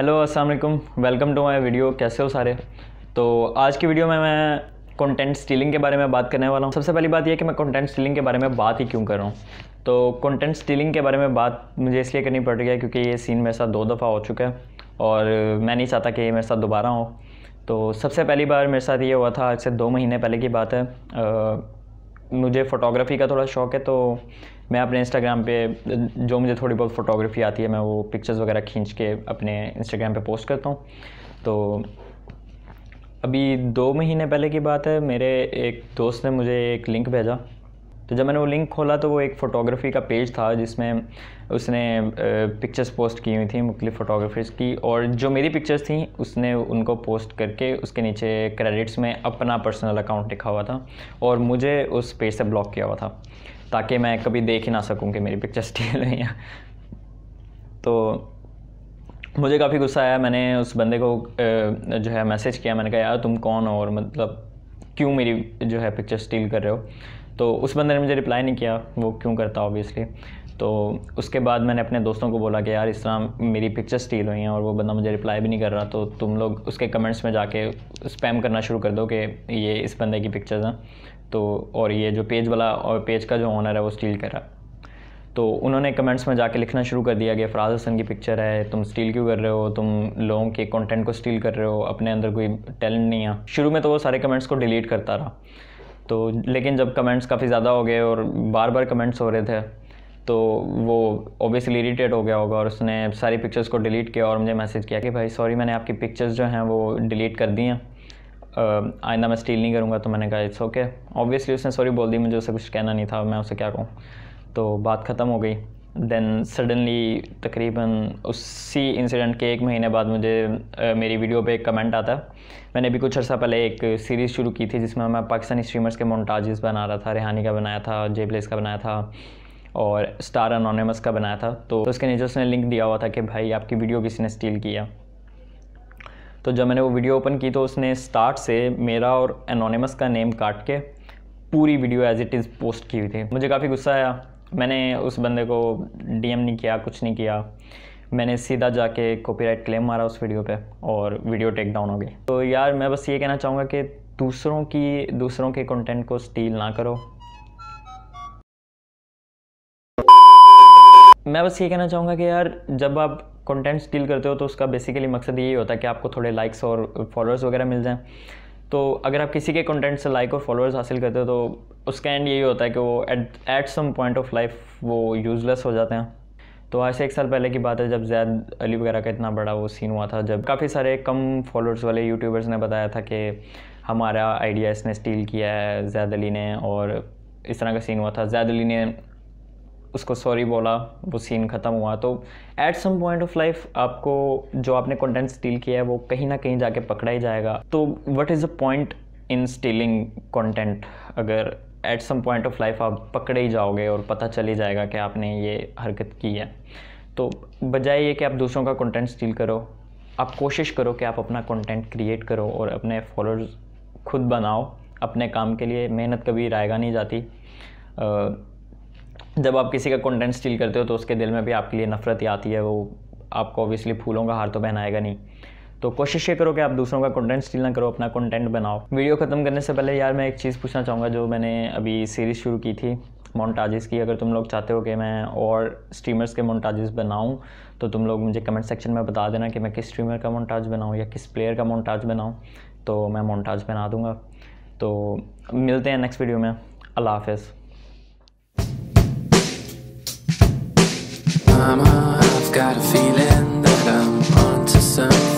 Hello अस्सलाम वालेकुम welcome to my video कैसे हो सारे तो आज की वीडियो में मैं कंटेंट स्टीलिंग के बारे में बात करने वाला हूँ सबसे पहली बात यह कि मैं कंटेंट स्टीलिंग के बारे में बात ही क्यों कर रहा हूँ तो कंटेंट स्टीलिंग के बारे में बात मुझे इसलिए करनी पड़ रही है क्योंकि ये सीन मेरे साथ दो दफ़ा हो चुका है और मैं नहीं चाहता कि ये मेरे साथ दोबारा हो तो सबसे पहली बार मेरे साथ ये हुआ था आज से दो महीने पहले की बात है आ, मुझे फ़ोटोग्राफ़ी का थोड़ा शौक है तो मैं अपने इंस्टाग्राम पे जो मुझे थोड़ी बहुत फ़ोटोग्राफ़ी आती है मैं वो पिक्चर्स वगैरह खींच के अपने इंस्टाग्राम पे पोस्ट करता हूँ तो अभी दो महीने पहले की बात है मेरे एक दोस्त ने मुझे एक लिंक भेजा तो जब मैंने वो लिंक खोला तो वो एक फ़ोटोग्राफी का पेज था जिसमें उसने पिक्चर्स पोस्ट की हुई थी मुख्तलिफ फ़ोटोग्राफर्स की और जो मेरी पिक्चर्स थी उसने उनको पोस्ट करके उसके नीचे क्रेडिट्स में अपना पर्सनल अकाउंट लिखा हुआ था और मुझे उस पेज से ब्लॉक किया हुआ था ताकि मैं कभी देख ही ना सकूँ कि मेरी पिक्चर्स टेल हैं तो मुझे काफ़ी गुस्सा आया मैंने उस बंदे को जो है मैसेज किया मैंने कहा यार तुम कौन हो और मतलब क्यों मेरी जो है पिक्चर स्टील कर रहे हो तो उस बंदे ने मुझे रिप्लाई नहीं किया वो क्यों करता ऑब्वियसली तो उसके बाद मैंने अपने दोस्तों को बोला कि यार इस तरह मेरी पिक्चर स्टील हुई हैं और वो बंदा मुझे रिप्लाई भी नहीं कर रहा तो तुम लोग उसके कमेंट्स में जाके स्पैम करना शुरू कर दो कि ये इस बंदे की पिक्चर्स हैं तो और ये जो पेज वाला और पेज का जो ऑनर है वो स्टील कर रहा तो उन्होंने कमेंट्स में जाके लिखना शुरू कर दिया कि फ़राज हसन की पिक्चर है तुम स्टील क्यों कर रहे हो तुम लोगों के कंटेंट को स्टील कर रहे हो अपने अंदर कोई टैलेंट नहीं है शुरू में तो वो सारे कमेंट्स को डिलीट करता रहा तो लेकिन जब कमेंट्स काफ़ी ज़्यादा हो गए और बार बार कमेंट्स हो रहे थे तो वो ओबियसली इरीटेट हो गया होगा और उसने सारी पिक्चर्स को डिलीट किया और मुझे मैसेज किया कि भाई सॉरी मैंने आपकी पिक्चर्स जो हैं वो डिलीट कर दी हैं आइंदा मैं स्टील नहीं करूँगा तो मैंने कहा इट्स ओके ऑब्वियसली उसने सॉरी बोल दी मुझे उसे कुछ कहना नहीं था मैं उसे क्या कहूँ तो बात ख़त्म हो गई देन सडनली तकरीबन उसी इंसिडेंट के एक महीने बाद मुझे आ, मेरी वीडियो पे एक कमेंट आता मैंने अभी कुछ अर्सा पहले एक सीरीज़ शुरू की थी जिसमें मैं पाकिस्तानी स्ट्रीमर्स के मोन्टाजेस बना रहा था रेहानी का बनाया था जे प्लेस का बनाया था और स्टार अनोनमस का बनाया था तो उसके नीचे उसने लिंक दिया हुआ था कि भाई आपकी वीडियो किसी ने स्टील किया तो जब मैंने वो वीडियो ओपन की तो उसने स्टार्ट से मेरा और अनोनमस का नेम काट के पूरी video as it is post की हुई थी मुझे काफ़ी गुस्सा आया मैंने उस बंदे को डीएम नहीं किया कुछ नहीं किया मैंने सीधा जाके कॉपीराइट क्लेम मारा उस वीडियो पे और वीडियो टेक डाउन हो गई तो यार मैं बस ये कहना चाहूँगा कि दूसरों की दूसरों के कंटेंट को स्टील ना करो मैं बस ये कहना चाहूँगा कि यार जब आप कंटेंट स्टील करते हो तो उसका बेसिकली मकसद यही होता है कि आपको थोड़े लाइक्स और फॉलोअर्स वगैरह मिल जाएँ तो अगर आप किसी के कंटेंट से लाइक और फॉलोअर्स हासिल करते हो तो उसका एंड यही होता है कि वो at at some point of life वो यूज़लेस हो जाते हैं तो आज से एक साल पहले की बात है जब जैद अली वगैरह का इतना बड़ा वो सीन हुआ था जब काफ़ी सारे कम फॉलोअर्स वाले यूट्यूबर्स ने बताया था कि हमारा आइडिया इसने स्टील किया है जैद अली ने और इस तरह का सीन हुआ था जैद अली ने उसको सॉरी बोला वो सीन ख़त्म हुआ तो at some point of life आपको जो आपने कंटेंट स्टील किया है वो कहीं ना कहीं जाके पकड़ा ही जाएगा तो what is the point in stealing content अगर at some point of life आप पकड़े ही जाओगे और पता चल ही जाएगा कि आपने ये हरकत की है तो बजाय ये कि आप दूसरों का कंटेंट स्टील करो आप कोशिश करो कि आप अपना कंटेंट क्रिएट करो और अपने फॉलोअर्स खुद बनाओ अपने काम के लिए मेहनत कभी रायगा नहीं जाती जब आप किसी का कंटेंट स्टील करते हो तो उसके दिल में भी आपके लिए नफ़रत आती है वो आपको ऑब्वियसली फूलों का हार तो पहनाएगा नहीं तो कोशिश ये करो कि आप दूसरों का कंटेंट स्टील ना करो अपना कंटेंट बनाओ वीडियो ख़त्म करने से पहले यार मैं एक चीज़ पूछना चाहूँगा जो मैंने अभी सीरीज़ शुरू की थी मोन्टाजेस की अगर तुम लोग चाहते हो कि मैं और स्ट्रीमर्स के मोन्टाजेस बनाऊँ तो तुम लोग मुझे कमेंट सेक्शन में बता देना कि मैं किस स्ट्रीमर का मोन्टाज बनाऊँ या किस प्लेयर का मोन्टाज बनाऊँ तो मैं मोन्टाज बना दूंगा तो मिलते हैं नेक्स्ट वीडियो में अल्लाह हाफिज़ Mama, I've got a feeling that I'm onto something.